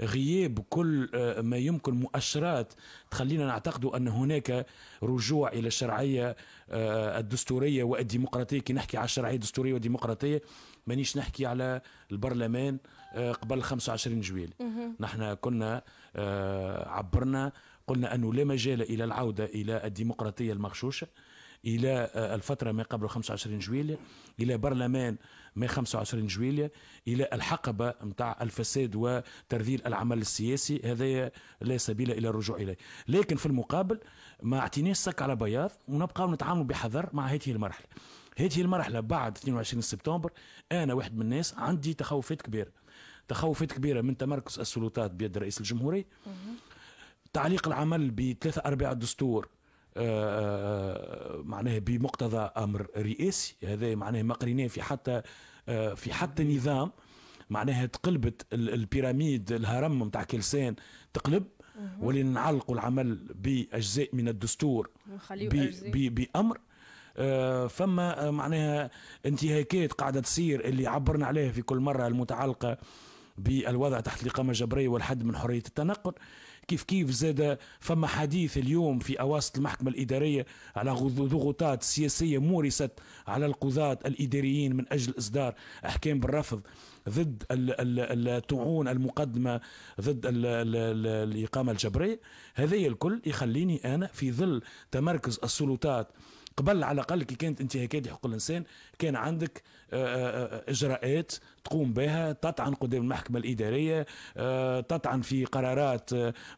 غياب كل آه، ما يمكن مؤشرات تخلينا نعتقد أن هناك رجوع إلى الشرعية آه، الدستورية والديمقراطية كي نحكي على الشرعية الدستورية والديمقراطية مانيش نحكي على البرلمان آه، قبل 25 جويل نحن كنا عبرنا قلنا أنه لا مجال إلى العودة إلى الديمقراطية المغشوشة الى الفتره ما قبل 25 جويليه الى برلمان ما 25 جويلية إلى الحقبة نتاع الفساد وترذيل العمل السياسي هذا لا سبيل إلى الرجوع إليه لكن في المقابل ما اعطيناش سك على بياض ونبقى نتعامل بحذر مع هذه المرحلة هذه المرحلة بعد 22 سبتمبر أنا واحد من الناس عندي تخوفات كبيرة تخوفات كبيرة من تمركز السلطات بيد رئيس الجمهورية تعليق العمل بثلاثة أرباع الدستور آه، آه، معناها بمقتضى امر رئاسي هذا معناها ما قريناه في حتى آه، في حتى نظام معناها تقلبت البيراميد الهرم نتاع كلسان تقلب ولين نعلقوا العمل باجزاء من الدستور بامر فما معناها انتهاكات قاعده تصير اللي عبرنا عليها في كل مره المتعلقه بالوضع تحت الاقامه الجبريه والحد من حريه التنقل كيف كيف زاد فما حديث اليوم في أواسط المحكمة الإدارية على ضغوطات سياسية مورست على القضاة الإداريين من أجل إصدار أحكام بالرفض ضد الطعون المقدمة ضد الإقامة الجبرية هذا الكل يخليني أنا في ظل تمركز السلطات قبل على الاقل كي كانت انتهاكات لحقوق الانسان كان عندك آه، آه، آه، اجراءات تقوم بها تطعن قدام المحكمه الاداريه تطعن في قرارات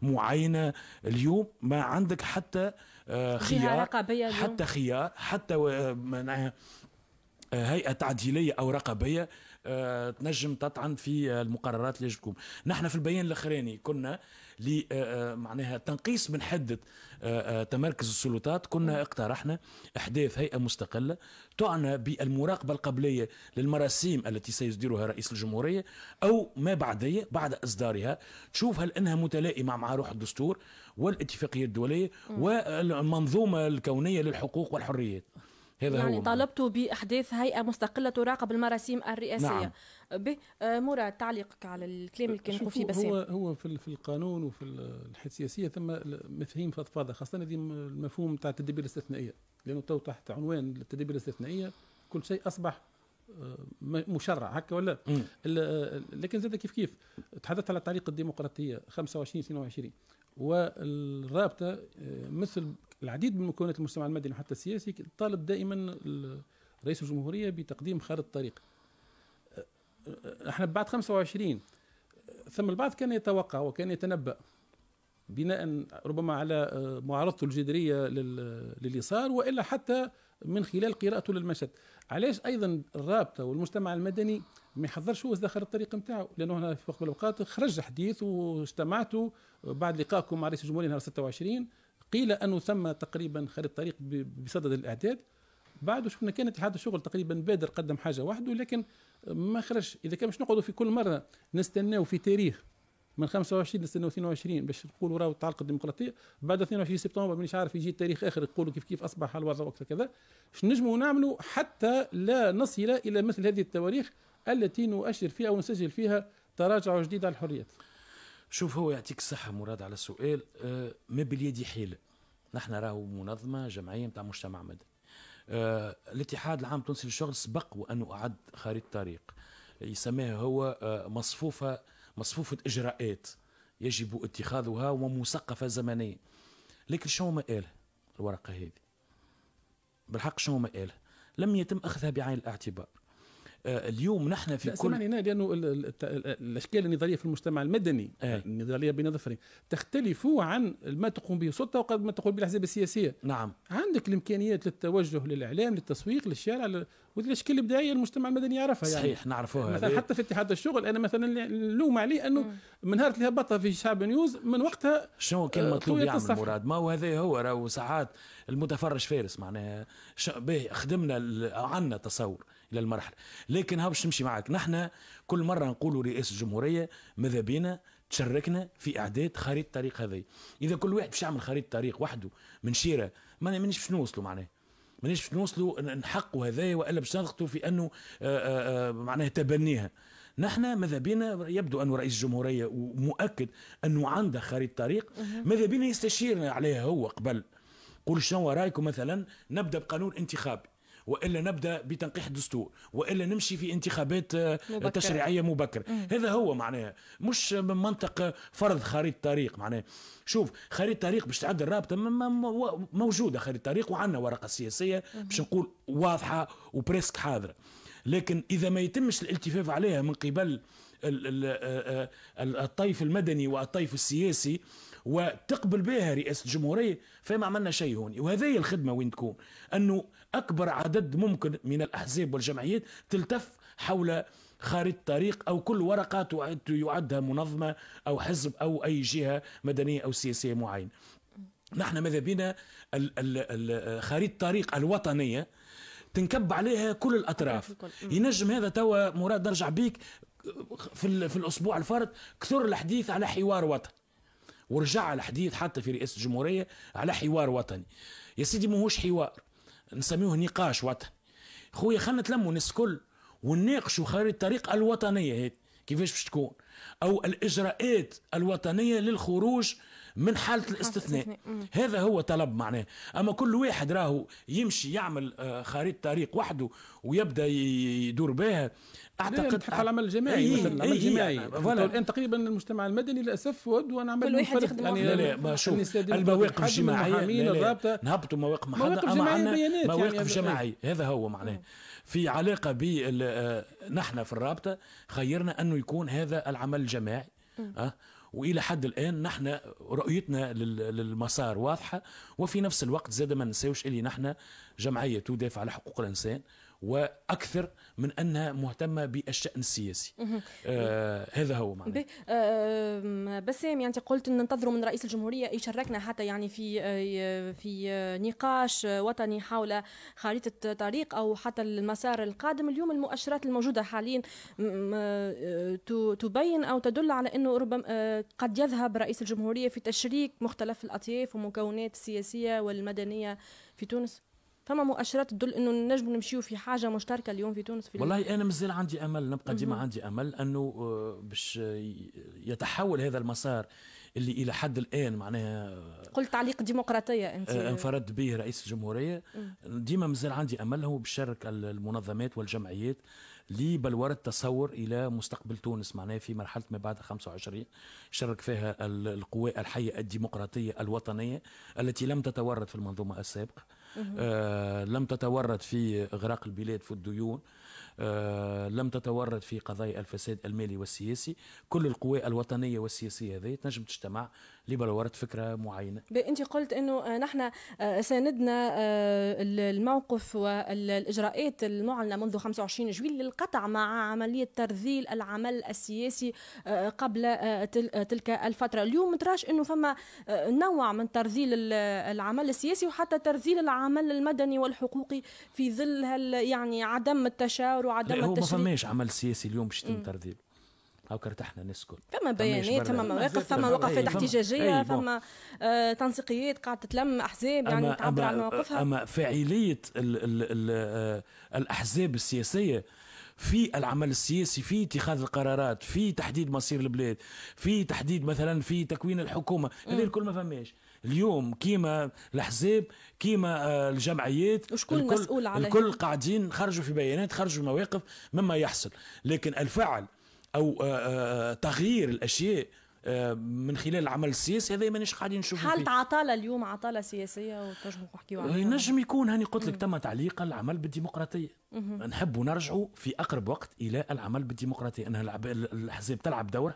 معينه اليوم ما عندك حتى خيار حتى خيار حتى هيئه تعديليه او رقابيه آه، تنجم تطعن في آه، المقررات اللي تكون نحن في البيان الاخراني كنا آه، معناها تنقيس من حده تمركز السلطات كنا نعم. اقترحنا احداث هيئه مستقله تعنى بالمراقبه القبليه للمراسيم التي سيصدرها رئيس الجمهوريه او ما بعدية بعد اصدارها تشوف هل انها متلائمه مع روح الدستور والاتفاقيه الدوليه نعم. والمنظومه الكونيه للحقوق والحريات هذا يعني هو طالبت باحداث هيئه مستقله تراقب المراسيم الرئاسيه نعم. به مراد تعليقك على الكلام اللي كان فيه بس هو هو في, في القانون وفي الحياه السياسيه ثم مفاهيم فضفاضه خاصه هذه المفهوم تاع التدابير الاستثنائيه لانه تو تحت عنوان التدابير الاستثنائيه كل شيء اصبح مشرع هكا ولا لكن زاد كيف كيف تحدثت على تعليق الديمقراطيه 25 22 والرابطه آه، مثل العديد من مكونات المجتمع المدني وحتى السياسي طالب دائما رئيس الجمهوريه بتقديم خارطه الطريق آه، آه، احنا بعد 25 ثم البعض كان يتوقع وكان يتنبأ بناء ربما على معارضته الجذريه للي صار والا حتى من خلال قراءته للمشهد علاش ايضا الرابطه والمجتمع المدني ما يحضرش هو داخل الطريق نتاعو لانه هنا في وقت الاوقات خرج حديث واجتمعته بعد لقائكم مع رئيس الجمهوريه نهار 26 قيل انه ثم تقريبا خريطه طريق بصدد الاعداد بعده شفنا كان اتحاد الشغل تقريبا بادر قدم حاجه وحده لكن ما خرج اذا كان مش نقعدوا في كل مره نستناو في تاريخ من 25 لسنه 22 باش نقولوا راهو تعلق الديمقراطيه بعد 22 سبتمبر مانيش عارف يجي تاريخ اخر يقولوا كيف كيف اصبح الوضع وقت كذا نجموا نعملوا حتى لا نصل الى مثل هذه التواريخ التي نؤشر فيها ونسجل فيها تراجع جديد على الحريات شوف هو يعطيك الصحة مراد على السؤال آه، ما باليد حيل نحن راهو منظمة جمعية نتاع مجتمع مدني آه، الاتحاد العام التونسي للشغل سبق وأنه أعد خريطة طريق يسميها هو آه، مصفوفة مصفوفة إجراءات يجب اتخاذها ومثقفة زمنيا لكن شنو ما قال الورقة هذه بالحق شنو ما قال لم يتم أخذها بعين الاعتبار آه، اليوم نحن في كل سمعني لانه الاشكال النضاليه في المجتمع المدني إيه. النضاليه بين ظفرين تختلف عن ما تقوم به السلطه وقد ما تقوم به الاحزاب السياسيه نعم عندك الامكانيات للتوجه للاعلام للتسويق للشارع والاشكال الابداعيه المجتمع المدني يعرفها يعني صحيح نعرفوها مثلا حتى في اتحاد الشغل انا مثلا نلوم عليه انه من نهار اللي هبطها في شعب نيوز من وقتها شنو كان آه، مطلوب يعمل مراد ما هو هذا هو راهو ساعات المتفرج فارس معناها باهي خدمنا عنا تصور للمرحله لكن ها باش نمشي معاك نحن كل مره نقولوا رئيس الجمهوريه ماذا بينا تشركنا في اعداد خريطه الطريق هذه اذا كل واحد باش يعمل خريطه طريق وحده من شيره ما مانيش باش نوصلوا معناه مانيش باش نوصلوا نحقوا هذايا والا باش نضغطوا في انه آه، آه، آه، معناها تبنيها نحن ماذا بينا يبدو أن رئيس الجمهورية ومؤكد أنه عنده خريطة طريق ماذا بينا يستشيرنا عليها هو قبل قول شنو رايكم مثلا نبدا بقانون انتخابي والا نبدا بتنقيح الدستور والا نمشي في انتخابات آه، مبكرة. تشريعيه مبكره هذا هو معناها مش من منطق فرض خريطه طريق معناها شوف خريطه طريق باش تعدل الرابطه موجوده خريطه طريق وعندنا ورقه سياسيه باش نقول واضحه وبريسك حاضره لكن إذا ما يتمش الالتفاف عليها من قبل آه، آه، الطيف المدني والطيف السياسي وتقبل بها رئاسه الجمهوريه فما عملنا شيء هون وهذه الخدمه وين تكون انه اكبر عدد ممكن من الاحزاب والجمعيات تلتف حول خارج طريق أو كل ورقة تعد يعدها منظمة أو حزب أو أي جهة مدنية أو سياسية معينة نحن ماذا بنا خريطة الطريق الوطنية تنكب عليها كل الاطراف ينجم هذا توا مراد نرجع بيك في, في الاسبوع الفارط كثر الحديث على حوار وطني ورجع الحديث حتى في رئاسه الجمهوريه على حوار وطني يا سيدي ماهوش حوار نسميه نقاش وطني خويا خلينا نتلموا الناس الكل ونناقشوا خارج الطريق الوطنيه هذه كيفاش باش تكون او الاجراءات الوطنيه للخروج من حالة الاستثناء هذا هو طلب معناه أما كل واحد راهو يمشي يعمل آه، خريطة طريق وحده ويبدأ يدور بها أعتقد على العمل الجماعي إيه، مثلا العمل الجماعي إيه، الآن إيه، تقريبا المجتمع المدني للأسف ودوا نعمل كل واحد يخدم يعني لا لا شوف المواقف الجماعية نهبطوا مواقف محددة بيانات يعني مواقف جماعية هذا هو معناه في علاقة ب آه، نحن في الرابطة خيرنا أنه يكون هذا العمل الجماعي أه والى حد الان نحن رؤيتنا للمسار واضحه وفي نفس الوقت زاد ما ننساوش اللي نحن جمعيه تدافع على حقوق الانسان واكثر من انها مهتمه بالشان السياسي آه هذا هو معناه آه،, آه بسام يعني انت قلت ان ننتظروا من رئيس الجمهوريه يشاركنا حتى يعني في آه، في آه، نقاش وطني حول خريطه طريق او حتى المسار القادم اليوم المؤشرات الموجوده حاليا تبين او تدل على انه ربما قد يذهب رئيس الجمهوريه في تشريك مختلف الاطياف ومكونات السياسيه والمدنيه في تونس فما مؤشرات تدل انه نجم نمشيو في حاجه مشتركه اليوم في تونس في والله انا مازال عندي امل نبقى ديما عندي امل انه آه، باش يتحول هذا المسار اللي الى حد الان معناها آه، قلت تعليق ديمقراطيه انت آه، انفرد به رئيس الجمهوريه ديما مازال عندي امل هو بشرك المنظمات والجمعيات لبلورة تصور إلى مستقبل تونس معناها في مرحلة ما بعد 25 شارك فيها القوى الحية الديمقراطية الوطنية التي لم تتورط في المنظومة السابقة آه، لم تتورط في إغراق البلاد في الديون آه، لم تتورط في قضايا الفساد المالي والسياسي كل القوى الوطنيه والسياسيه هذه تنجم تجتمع لبلورة فكره معينه انت قلت انه آه، نحن آه، ساندنا الموقف والاجراءات المعلنه منذ 25 جويل للقطع مع عمليه ترذيل العمل السياسي قبل تلك الفتره اليوم تراش انه فما نوع من ترذيل العمل السياسي وحتى ترذيل العمل المدني والحقوقي في ظل يعني عدم التشاور يتظاهروا وعدم التشريع هو ما فماش عمل سياسي اليوم باش يتم ترذيل هاو ارتحنا الناس الكل فما بيانات فما مواقف فما وقفات أيوة، احتجاجيه أيوة، فما آه، تنسيقيات قاعده تلم احزاب يعني تعبر عن مواقفها اما فاعليه آه، الاحزاب السياسيه في العمل السياسي في اتخاذ القرارات في تحديد مصير البلاد في تحديد مثلا في تكوين الحكومه هذا الكل ما فماش اليوم كيما الاحزاب كيما آه، الجمعيات وشكون مسؤول عليه الكل قاعدين خرجوا في بيانات خرجوا مواقف مما يحصل لكن الفعل او آه، آه، تغيير الاشياء آه، من خلال العمل السياسي هذا مانيش قاعدين نشوفوا حالة عطالة اليوم عطالة سياسية وتنجموا نحكيو عليها ينجم يكون هاني قلت لك تم تعليق العمل بالديمقراطية نحب نرجعوا في أقرب وقت إلى العمل بالديمقراطية أنها الأحزاب تلعب دور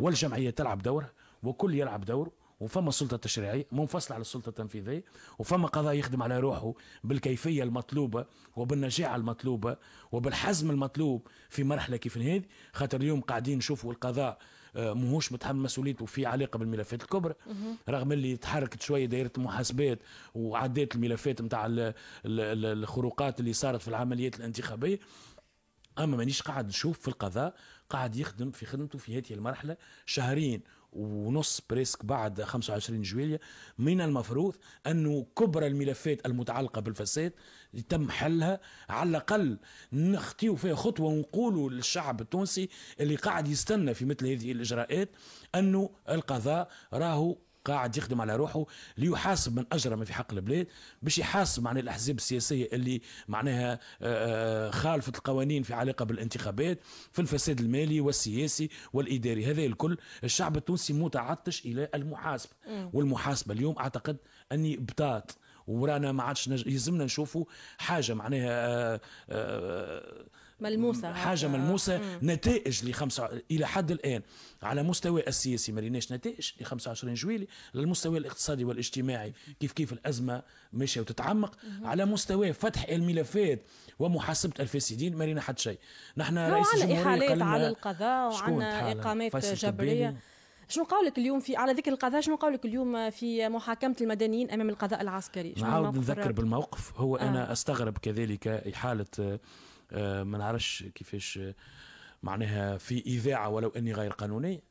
والجمعية تلعب دور وكل يلعب دور وفما السلطه التشريعيه منفصله على السلطه التنفيذيه وفما قضاء يخدم على روحه بالكيفيه المطلوبه وبالنجاعه المطلوبه وبالحزم المطلوب في مرحله كيف هذه خاطر اليوم قاعدين نشوفوا القضاء ماهوش متحمل مسؤوليته في علاقه بالملفات الكبرى رغم اللي تحركت شويه دائره المحاسبات وعدات الملفات نتاع الخروقات اللي صارت في العمليات الانتخابيه اما مانيش قاعد نشوف في القضاء قاعد يخدم في خدمته في هذه المرحله شهرين ونص بريسك بعد 25 جويلية من المفروض أنه كبرى الملفات المتعلقة بالفساد تم حلها على الأقل نخطيو فيها خطوة ونقولوا للشعب التونسي اللي قاعد يستنى في مثل هذه الإجراءات أنه القضاء راهو قاعد يخدم على روحه ليحاسب من اجرم في حق البلاد باش يحاسب معنى الاحزاب السياسيه اللي معناها آه، آه، خالفت القوانين في علاقه بالانتخابات في الفساد المالي والسياسي والاداري هذا الكل الشعب التونسي متعطش الى المحاسبه والمحاسبه اليوم اعتقد اني بطاط ورانا ما عادش يلزمنا نشوفوا حاجه معناها آآ آه، آآ ملموسه حاجه ملموسه مم. نتائج ل الى حد الان على مستوى السياسي ما ريناش نتائج ل 25 جويلي للمستوى الاقتصادي والاجتماعي كيف كيف الازمه ماشيه وتتعمق مم. على مستوى فتح الملفات ومحاسبه الفاسدين ما رينا حد شيء نحن رئيس الجمهوريه إحالات على القضاء وعندنا اقامات جبريه شنو قولك اليوم في على ذكر القضاء شنو قولك اليوم في محاكمه المدنيين امام القضاء العسكري نعاود نذكر بالموقف هو آه. انا استغرب كذلك احاله آه، ما نعرفش كيفاش معناها في اذاعه ولو اني غير قانوني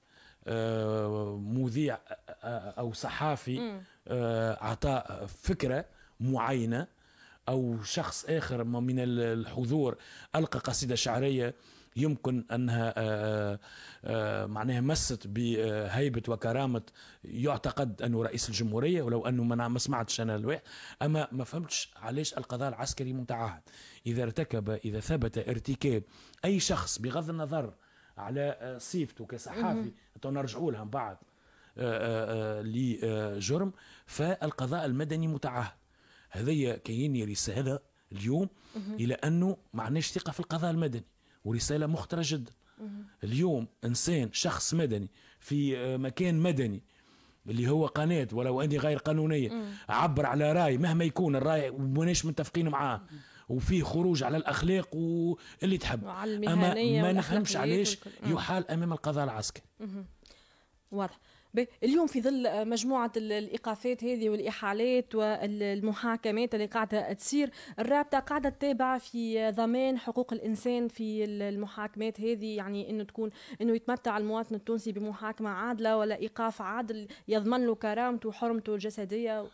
آه، مذيع آه، او صحافي اعطى فكره معينه او شخص اخر من الحضور القى قصيده شعريه يمكن انها آه، آه، آه، معناها مست بهيبه وكرامه يعتقد انه رئيس الجمهوريه ولو انه ما سمعتش انا الواحد اما ما فهمتش علاش القضاء العسكري متعهد اذا ارتكب اذا ثبت ارتكاب اي شخص بغض النظر على صفته كصحافي نرجعوا لها من بعد لجرم فالقضاء المدني متعهد هذه كاين رساله اليوم الى انه ما عندناش ثقه في القضاء المدني ورساله مخطره جدا اليوم انسان شخص مدني في آه، مكان مدني اللي هو قناة ولو أني غير قانونية عبر على رأي مهما يكون الرأي وماناش متفقين معاه وفيه خروج على الأخلاق واللي تحب أما ما نفهمش علاش يحال أمام القضاء العسكري واضح اليوم في ظل مجموعة الإيقافات هذه والإحالات والمحاكمات اللي قاعدة تصير الرابطة قاعدة تتابع في ضمان حقوق الإنسان في المحاكمات هذه يعني أنه تكون أنه يتمتع المواطن التونسي بمحاكمة عادلة ولا إيقاف عادل يضمن له كرامته وحرمته الجسدية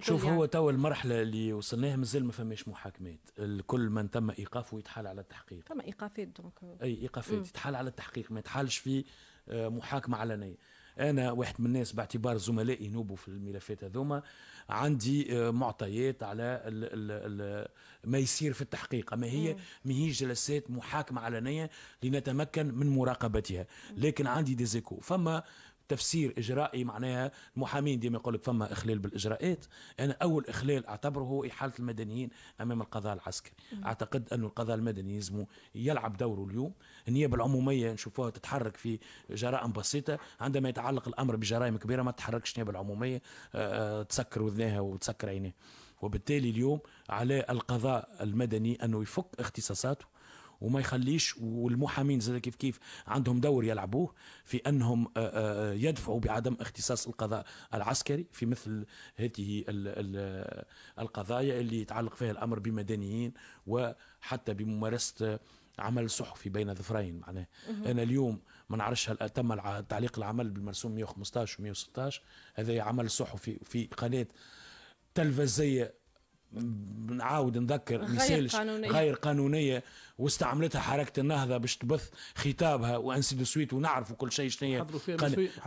شوف يعني. هو توا المرحلة اللي وصلناها مازال ما فماش محاكمات، الكل من تم إيقافه يتحال على التحقيق. تم إيقافات دونك. أي إيقافات يتحال على التحقيق ما يتحالش في محاكمه علنيه انا واحد من الناس باعتبار زملائي نوبوا في الملفات هذوما عندي آه، معطيات على ال ال ال ما يصير في التحقيق اما هي ماهيش جلسات محاكمه علنيه لنتمكن من مراقبتها لكن عندي ديزيكو فما تفسير اجرائي معناها المحامين ديما يقول لك فما اخلال بالاجراءات انا اول اخلال اعتبره هو احاله المدنيين امام القضاء العسكري اعتقد انه القضاء المدني يزمو يلعب دوره اليوم النيابه العموميه نشوفوها تتحرك في جرائم بسيطه عندما يتعلق الامر بجرائم كبيره ما تتحركش النيابه العموميه آه، آه، تسكر وذناها وتسكر عينيها وبالتالي اليوم على القضاء المدني انه يفك اختصاصاته وما يخليش والمحامين زي كيف كيف عندهم دور يلعبوه في انهم آه، آه، يدفعوا بعدم اختصاص القضاء العسكري في مثل هذه آه، القضايا اللي يتعلق فيها الامر بمدنيين وحتى بممارسه عمل صحفي بين ظفرين معناه انا اليوم ما نعرفش هل تم تعليق العمل بالمرسوم 115 و 116 هذا عمل صحفي في قناه تلفزيه نعاود نذكر غير قانونية. غير قانونيه واستعملتها حركه النهضه باش تبث خطابها وانسي دو سويت ونعرفوا كل شيء شنو هي حضروا فيها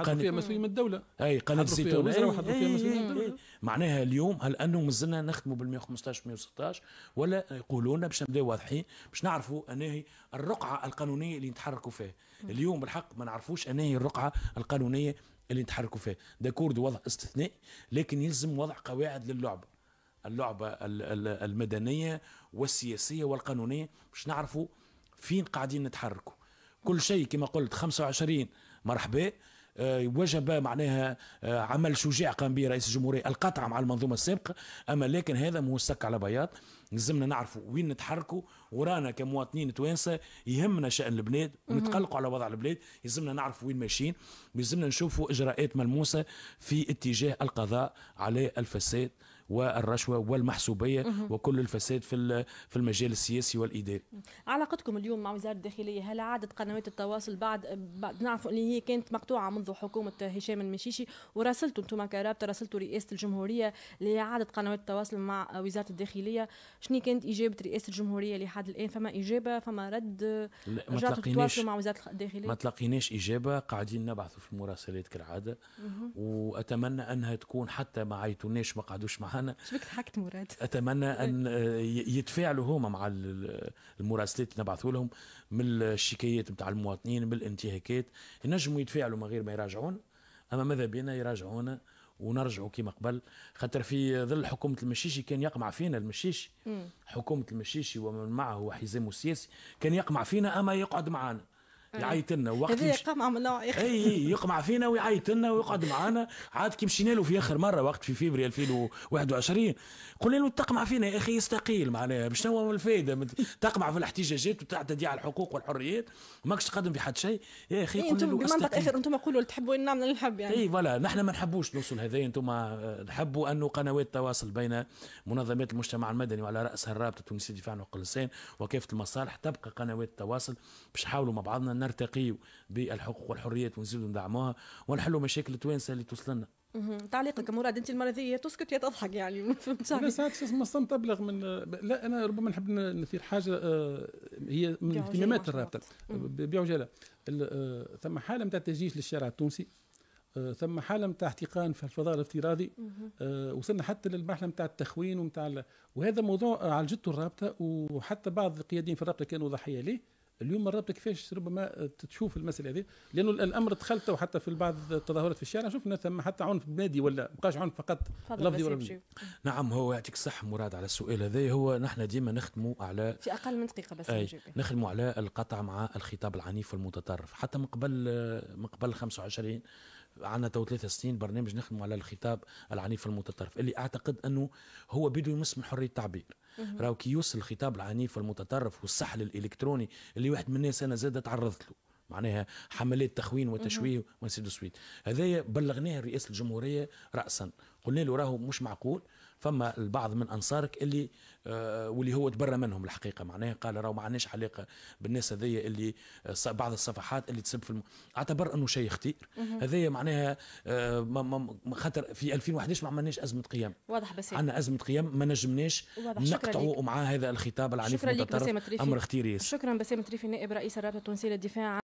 قن... من الدوله اي قناه الزيتون حضروا فيها مسؤوليه من الدوله معناها اليوم هل انه مازلنا نخدموا بال 115 116 ولا يقولوا لنا باش نبداو واضحين باش نعرفوا انا هي الرقعه القانونيه اللي نتحركوا فيها اليوم بالحق ما نعرفوش انا هي الرقعه القانونيه اللي نتحركوا فيها داكورد وضع استثنائي لكن يلزم وضع قواعد للعبه اللعبة المدنية والسياسية والقانونية باش نعرفوا فين قاعدين نتحركوا كل شيء كما قلت 25 مرحبا آه، وجب معناها آه، عمل شجاع قام به رئيس الجمهوريه القطع مع المنظومه السابقه اما لكن هذا مو السك على بياض لازمنا نعرفوا وين نتحركوا ورانا كمواطنين توانسه يهمنا شان البلاد ونتقلقوا على وضع البلاد يلزمنا نعرفوا وين ماشيين يلزمنا نشوفوا اجراءات ملموسه في اتجاه القضاء على الفساد والرشوه والمحسوبيه وكل الفساد في في المجال السياسي والاداري. علاقتكم اليوم مع وزاره الداخليه هل عادت قنوات التواصل بعد بعد نعرف ان هي كانت مقطوعه منذ حكومه هشام المشيشي وراسلتوا انتم كرابطه راسلتوا رئاسه الجمهوريه لاعاده قنوات التواصل مع وزاره الداخليه شنو كانت اجابه رئاسه الجمهوريه لحد الان فما اجابه فما رد ما تلاقيناش مع وزاره الداخليه ما تلاقيناش اجابه قاعدين نبعثوا في المراسلات كالعاده واتمنى انها تكون حتى ما عيطوناش ما قعدوش معها انا شو بك ضحكت مراد اتمنى ان يتفاعلوا هما مع المراسلات اللي نبعثوا لهم من الشكايات نتاع المواطنين من الانتهاكات ينجموا يتفاعلوا من غير ما يراجعون اما ماذا بينا يراجعونا ونرجعوا كما قبل خاطر في ظل حكومه المشيشي كان يقمع فينا المشيشي حكومه المشيشي ومن معه وحزامه السياسي كان يقمع فينا اما يقعد معانا إيه. يعيط لنا وقت هذا يقمع من اي يقمع فينا ويعيط لنا ويقعد معانا عاد كي مشينا له في اخر مره وقت في فيبري 2021 قلنا له تقمع فينا يا اخي يستقيل معناها شنو هو الفائده تقمع في الاحتجاجات وتعتدي على الحقوق والحريات ماكش تقدم في حد شيء يا اخي إيه انتم بمنطق اخر انتم قولوا تحبوا نعمل اللي نحب يعني اي فوالا نحن ما نحبوش نوصل هذا انتم نحبوا انه قنوات التواصل بين منظمات المجتمع المدني وعلى راسها الرابطه التونسيه للدفاع عن حقوق الانسان وكافه المصالح تبقى قنوات التواصل باش نحاولوا مع بعضنا نرتقي بالحقوق والحريات ونزيد ندعموها ونحلوا مشاكل التوانسة اللي توصلنا تعليقك مراد انت المره ذي تسكت يا تضحك يعني ما ساعات مصمت ابلغ من لا انا ربما نحب نثير حاجه آه، هي من اهتمامات الرابطه بعجاله آه، ثم حاله نتاع تجيش للشارع التونسي آه، ثم حاله نتاع احتقان في الفضاء الافتراضي وصلنا حتى للمرحله نتاع التخوين ومتاع وهذا موضوع عالجته الرابطه وحتى بعض القياديين في الرابطه كانوا ضحيه ليه اليوم الرابطه كيفاش ربما تشوف المساله هذه لانه الامر دخلت وحتى في بعض التظاهرات في الشارع شفنا ثم حتى عنف مادي ولا بقاش عنف فقط لفظي ولا نعم هو يعطيك الصح مراد على السؤال هذا هو نحن ديما نخدموا على في اقل من دقيقه بس أي نخدموا على القطع مع الخطاب العنيف والمتطرف حتى من قبل من قبل 25 عندنا تو ثلاث سنين برنامج نخدموا على الخطاب العنيف المتطرف اللي اعتقد انه هو بده يمس من حريه التعبير راهو كي يوصل الخطاب العنيف والمتطرف والسحل الالكتروني اللي واحد من الناس انا زاد تعرضت له معناها حملات تخوين وتشويه وانسي سويت هذايا بلغناه رئيس الجمهوريه راسا قلنا له راهو مش معقول فما البعض من انصارك اللي آه، واللي هو تبرى منهم الحقيقه معناها قال راه ما عندناش علاقه بالناس هذيا اللي آه، بعض الصفحات اللي تسب في الم... اعتبر انه شيء خطير هذايا معناها آه، خاطر في 2011 ما عملناش ازمه قيم واضح بس عندنا ازمه قيم ما نجمناش نقطعوا مع هذا الخطاب العنيف المتطرف امر خطير ياسر شكرا بسام تريفي نائب رئيس الرابطه التونسيه للدفاع